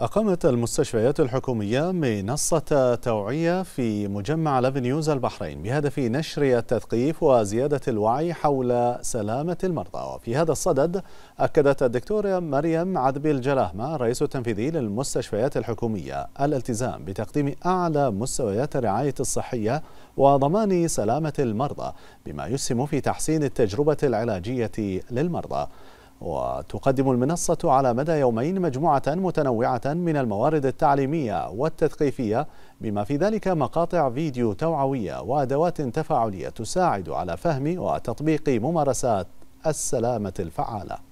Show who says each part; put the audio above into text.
Speaker 1: أقامت المستشفيات الحكومية منصة توعية في مجمع لافنيوز البحرين بهدف نشر التثقيف وزيادة الوعي حول سلامة المرضى وفي هذا الصدد أكدت الدكتورة مريم عذبي الجلاهمة الرئيس التنفيذي للمستشفيات الحكومية الالتزام بتقديم أعلى مستويات الرعاية الصحية وضمان سلامة المرضى بما يسهم في تحسين التجربة العلاجية للمرضى وتقدم المنصة على مدى يومين مجموعة متنوعة من الموارد التعليمية والتثقيفية بما في ذلك مقاطع فيديو توعوية وأدوات تفاعلية تساعد على فهم وتطبيق ممارسات السلامة الفعالة